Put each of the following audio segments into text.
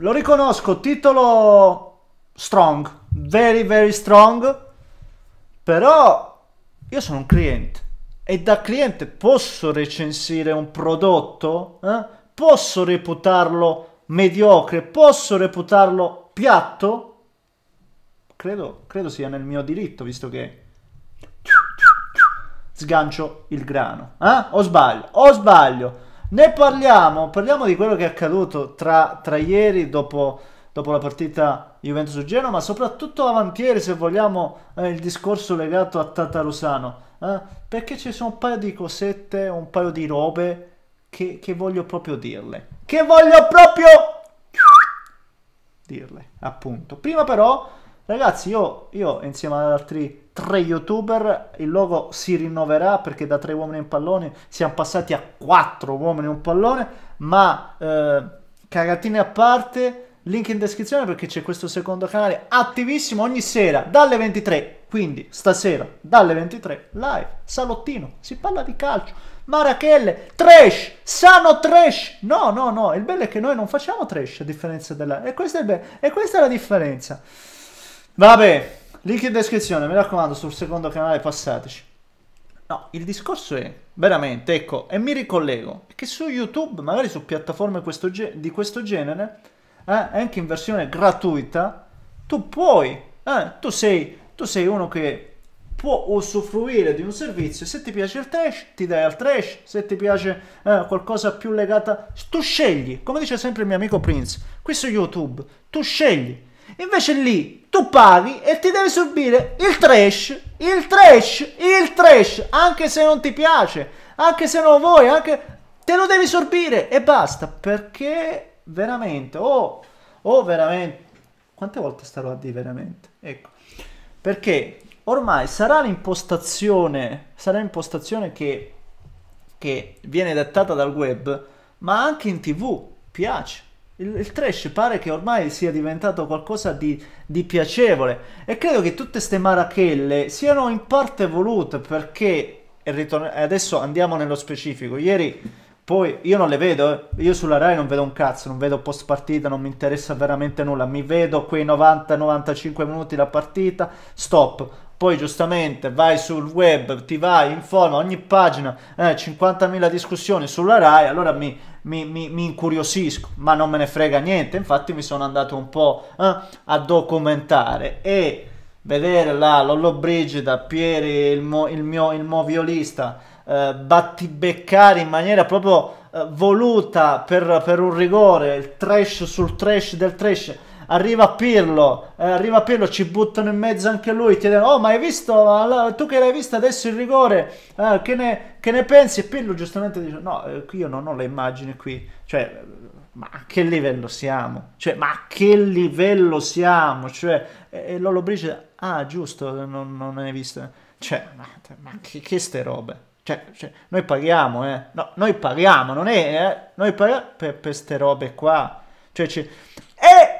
lo riconosco, titolo strong, very very strong, però io sono un cliente e da cliente posso recensire un prodotto, eh? posso reputarlo mediocre, posso reputarlo piatto, credo, credo sia nel mio diritto, visto che sgancio il grano, eh? o sbaglio, o sbaglio. Ne parliamo, parliamo di quello che è accaduto tra, tra ieri dopo, dopo, la partita Juventus-Genoa, ma soprattutto avanti ieri se vogliamo eh, il discorso legato a Tatarusano, eh, perché ci sono un paio di cosette, un paio di robe che, che voglio proprio dirle. Che voglio proprio dirle, appunto. Prima però Ragazzi, io, io insieme ad altri tre youtuber il logo si rinnoverà perché da tre uomini in pallone siamo passati a quattro uomini in un pallone, ma eh, cagatine a parte, link in descrizione perché c'è questo secondo canale attivissimo ogni sera dalle 23. Quindi stasera dalle 23 live, salottino, si parla di calcio. Marachelle, trash, sano trash. No, no, no, il bello è che noi non facciamo trash a differenza della... E questa è, be... e questa è la differenza. Vabbè, link in descrizione, mi raccomando, sul secondo canale passateci. No, il discorso è, veramente, ecco, e mi ricollego, che su YouTube, magari su piattaforme questo di questo genere, eh, anche in versione gratuita, tu puoi, eh, tu, sei, tu sei uno che può usufruire di un servizio. Se ti piace il trash, ti dai al trash. Se ti piace eh, qualcosa più legata, tu scegli. Come dice sempre il mio amico Prince, qui su YouTube, tu scegli. Invece lì tu paghi e ti devi subire il trash, il trash, il trash, anche se non ti piace, anche se non vuoi, anche te lo devi sorbire e basta, perché veramente, oh, oh veramente, quante volte starò a dire veramente? Ecco, perché ormai sarà l'impostazione, sarà l'impostazione che, che viene dettata dal web, ma anche in tv piace il, il, trash pare che ormai sia diventato qualcosa di, di piacevole e credo che tutte queste marachelle siano in parte volute perché adesso andiamo nello specifico. Ieri poi io non le vedo, eh. io sulla Rai non vedo un cazzo, non vedo post partita, non mi interessa veramente nulla, mi vedo quei 90-95 minuti la partita, stop poi giustamente vai sul web, ti vai in forma, ogni pagina eh, 50.000 discussioni sulla RAI, allora mi, mi, mi, mi, incuriosisco, ma non me ne frega niente, infatti mi sono andato un po' eh, a documentare e vedere la Lollobrigida, Pieri, il, mo, il mio il violista, eh, battibeccare in maniera proprio eh, voluta per, per un rigore, il trash sul trash del trash, arriva Pirlo, eh, arriva Pirlo, ci buttano in mezzo anche lui, ti dicono, oh ma hai visto, tu che l'hai visto adesso il rigore, eh, che, ne, che, ne, pensi? E Pirlo giustamente dice, no, qui eh, io non ho le immagini qui, cioè, ma a che livello siamo? Cioè, ma a che livello siamo? Cioè, e, e Lolo Brice, ah giusto, non, non hai visto, cioè, ma, ma che, che ste robe? Cioè, cioè, noi paghiamo, eh. No, noi paghiamo, non è, eh. Noi paghiamo per queste robe qua. Cioè, cioè, E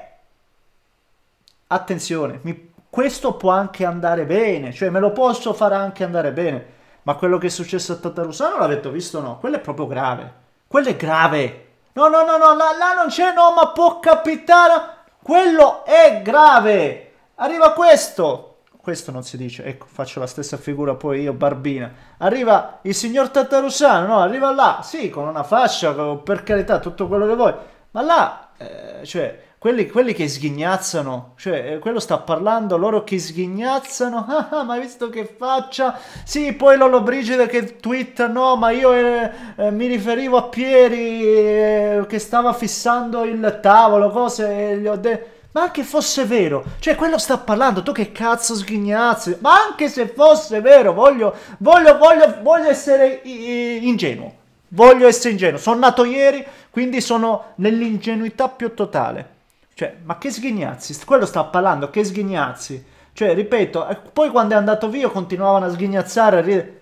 attenzione, mi, questo può anche andare bene, cioè me lo posso far anche andare bene, ma quello che è successo a Tatarusano l'avete visto no? Quello è proprio grave, quello è grave. No, no, no, no, là, là non c'è, no, ma può capitare, quello è grave. Arriva questo, questo non si dice, ecco, faccio la stessa figura poi io, Barbina. Arriva il signor Tatarusano, no? Arriva là, sì, con una fascia, per carità, tutto quello che vuoi, ma là, eh, cioè quelli, quelli, che sghignazzano, cioè eh, quello sta parlando, loro che sghignazzano, ah, ma hai visto che faccia? Sì, poi Lolo Brigida che twitta, no, ma io eh, eh, mi riferivo a Pieri eh, che stava fissando il tavolo, cose, e gli ho detto... Ma anche fosse vero, cioè quello sta parlando, tu che cazzo sghignazzi, ma anche se fosse vero, voglio, voglio, voglio, voglio essere ingenuo, voglio essere ingenuo, sono nato ieri, quindi sono nell'ingenuità più totale. Cioè, ma che sghignazzi? Quello sta parlando, che sghignazzi? Cioè, ripeto, poi quando è andato via continuavano a sghignazzare, a ridere.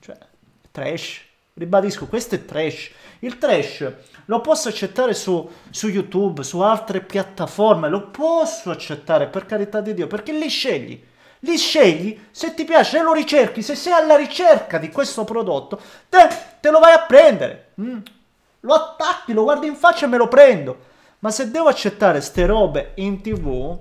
Cioè, trash. Ribadisco, questo è trash. Il trash lo posso accettare su, su YouTube, su altre piattaforme, lo posso accettare, per carità di Dio, perché li scegli. Li scegli, se ti piace, lo ricerchi, se sei alla ricerca di questo prodotto, te, te lo vai a prendere. Mm. Lo attacchi, lo guardi in faccia e me lo prendo. Ma se devo accettare ste robe in tv,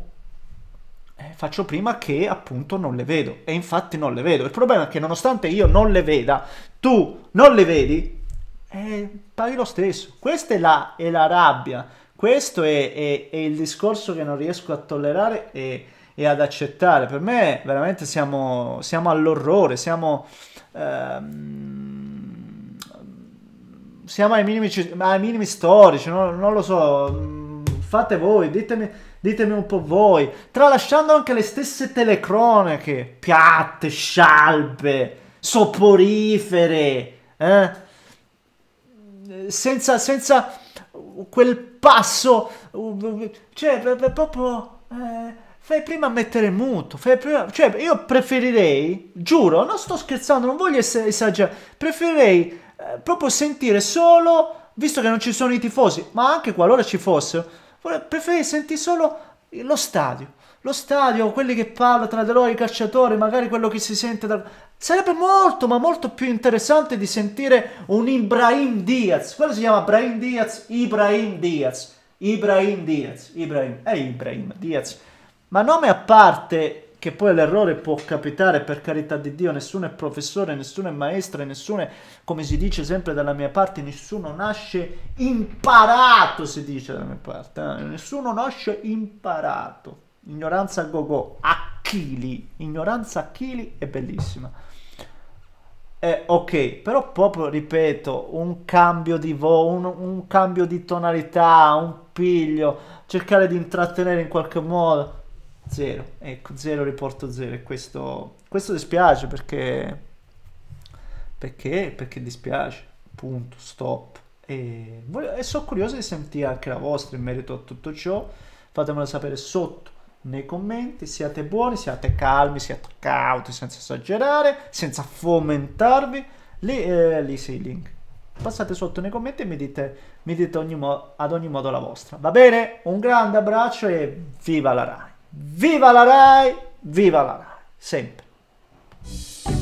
eh, faccio prima che appunto non le vedo. E infatti non le vedo. Il problema è che nonostante io non le veda, tu non le vedi, eh, paghi lo stesso. Questa è la, è la rabbia. Questo è, è, è, il discorso che non riesco a tollerare e, e ad accettare. Per me veramente siamo, siamo all'orrore, siamo... Ehm, siamo ai minimi, ai minimi storici, no? non lo so, mm, fate voi, ditemi, ditemi un po' voi, tralasciando anche le stesse telecronache, piatte, scialpe, soporifere, eh? senza, senza quel passo, cioè proprio... Eh, fai prima a mettere muto, fai prima, cioè io preferirei, giuro, non sto scherzando, non voglio essere esagerato, preferirei eh, proprio sentire solo, visto che non ci sono i tifosi, ma anche qualora ci fossero, preferirei sentire solo lo stadio. Lo stadio, quelli che parlano tra di loro, i calciatori, magari quello che si sente da... Sarebbe molto, ma molto più interessante di sentire un Ibrahim Diaz. Quello si chiama Ibrahim Diaz, Ibrahim Diaz, Ibrahim Diaz, Ibrahim, è Ibrahim Diaz. Ma nome a parte, che poi l'errore può capitare, per carità di Dio, nessuno è professore, nessuno è maestro, nessuno è, come si dice sempre dalla mia parte, nessuno nasce imparato, si dice dalla mia parte, eh? nessuno nasce imparato. Ignoranza a gogo, Achili, ignoranza Achili è bellissima. Eh, ok, però proprio, ripeto, un cambio di vo, un, un cambio di tonalità, un piglio, cercare di intrattenere in qualche modo Zero, ecco, zero riporto zero e questo, questo dispiace perché, perché, perché dispiace, punto, stop. E, e sono curioso di sentire anche la vostra in merito a tutto ciò, fatemelo sapere sotto nei commenti, siate buoni, siate calmi, siate cauti, senza esagerare, senza fomentarvi, lì, eh, lì sei link passate sotto nei commenti e mi dite, mi dite ogni ad ogni modo la vostra. Va bene? Un grande abbraccio e viva la RAI! Viva la RAI! Viva la RAI! Sempre!